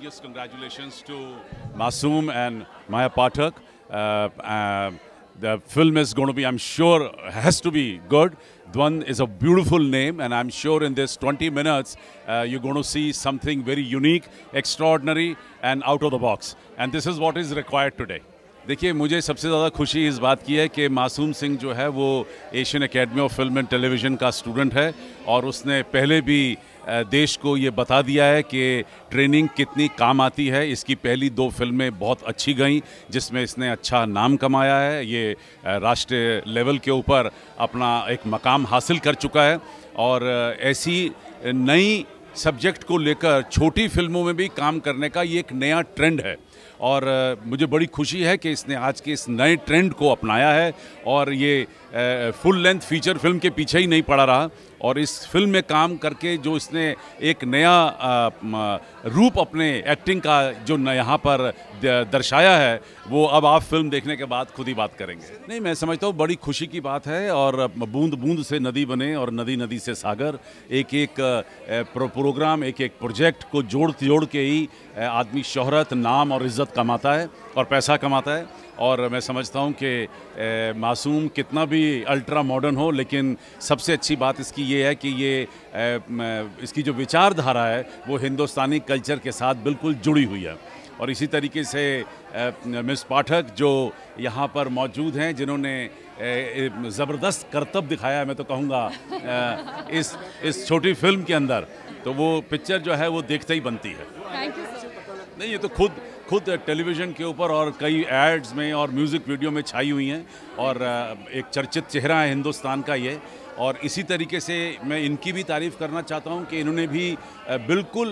yes, congratulations to Masoom and Maya Pathak. Uh, uh, the film is going to be, I'm sure, has to be good. Dwan is a beautiful name, and I'm sure in this 20 minutes, uh, you're going to see something very unique, extraordinary, and out of the box. And this is what is required today. देखिए मुझे सबसे ज़्यादा खुशी इस बात की है कि मासूम सिंह जो है वो Asian academy of film and television का स्टूडेंट है और उसने पहले भी देश को ये बता दिया है कि ट्रेनिंग कितनी काम आती है इसकी पहली दो फिल्में बहुत अच्छी गईं जिसमें इसने अच्छा नाम कमाया है ये राष्ट्रीय लेवल के ऊपर अपना एक मकाम हासिल कर चुका है और ऐसी नई सब्जेक्ट को लेकर छोटी फिल्मों में भी काम करने का ये एक नया ट्रेंड है और मुझे बड़ी खुशी है कि इसने आज के इस नए ट्रेंड को अपनाया है और ये फुल लेंथ फीचर फिल्म के पीछे ही नहीं पड़ा रहा और इस फिल्म में काम करके जो इसने एक नया रूप अपने एक्टिंग का जो यहाँ पर दर्शाया है वो अब आप फिल्म देखने के बाद खुद ही बात करेंगे नहीं मैं समझता हूँ बड़ी खुशी की बात है और बूंद बूंद से नदी बने और नदी नदी से सागर एक एक प्रोग्राम एक एक प्रोजेक्ट को जोड़ जोड़ के ही आदमी शोहरत नाम और इज़्ज़त कमाता है और पैसा कमाता है और मैं समझता हूँ कि मासूम कितना भी अल्ट्रा मॉडर्न हो लेकिन सबसे अच्छी बात इसकी ये है कि ये इसकी जो विचारधारा है वो हिंदुस्तानी कल्चर के साथ बिल्कुल जुड़ी हुई है और इसी तरीके से मिस पाठक जो यहाँ पर मौजूद हैं जिन्होंने ज़बरदस्त करतब दिखाया मैं तो कहूँगा इस इस छोटी फिल्म के अंदर तो वो पिक्चर जो है वो देखते ही बनती है नहीं ये तो खुद खुद टेलीविज़न के ऊपर और कई एड्स में और म्यूज़िक वीडियो में छाई हुई हैं और एक चर्चित चेहरा है हिंदुस्तान का ये और इसी तरीके से मैं इनकी भी तारीफ़ करना चाहता हूँ कि इन्होंने भी बिल्कुल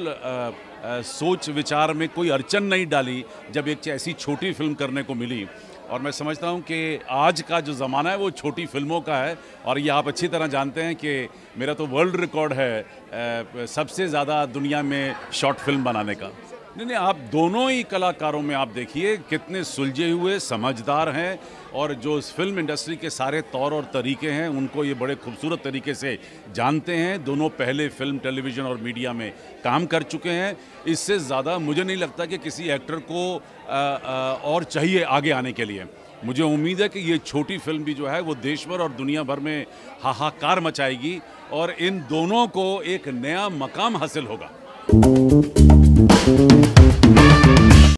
सोच विचार में कोई अड़चन नहीं डाली जब एक ऐसी छोटी फिल्म करने को मिली और मैं समझता हूँ कि आज का जो ज़माना है वो छोटी फिल्मों का है और ये आप अच्छी तरह जानते हैं कि मेरा तो वर्ल्ड रिकॉर्ड है सबसे ज़्यादा दुनिया में शॉर्ट फिल्म बनाने का नहीं नहीं आप दोनों ही कलाकारों में आप देखिए कितने सुलझे हुए समझदार हैं और जो इस फिल्म इंडस्ट्री के सारे तौर और तरीके हैं उनको ये बड़े खूबसूरत तरीके से जानते हैं दोनों पहले फिल्म टेलीविज़न और मीडिया में काम कर चुके हैं इससे ज़्यादा मुझे नहीं लगता कि किसी एक्टर को आ, आ, और चाहिए आगे आने के लिए मुझे उम्मीद है कि ये छोटी फिल्म भी जो है वो देश भर और दुनिया भर में हाहाकार मचाएगी और इन दोनों को एक नया मकाम हासिल होगा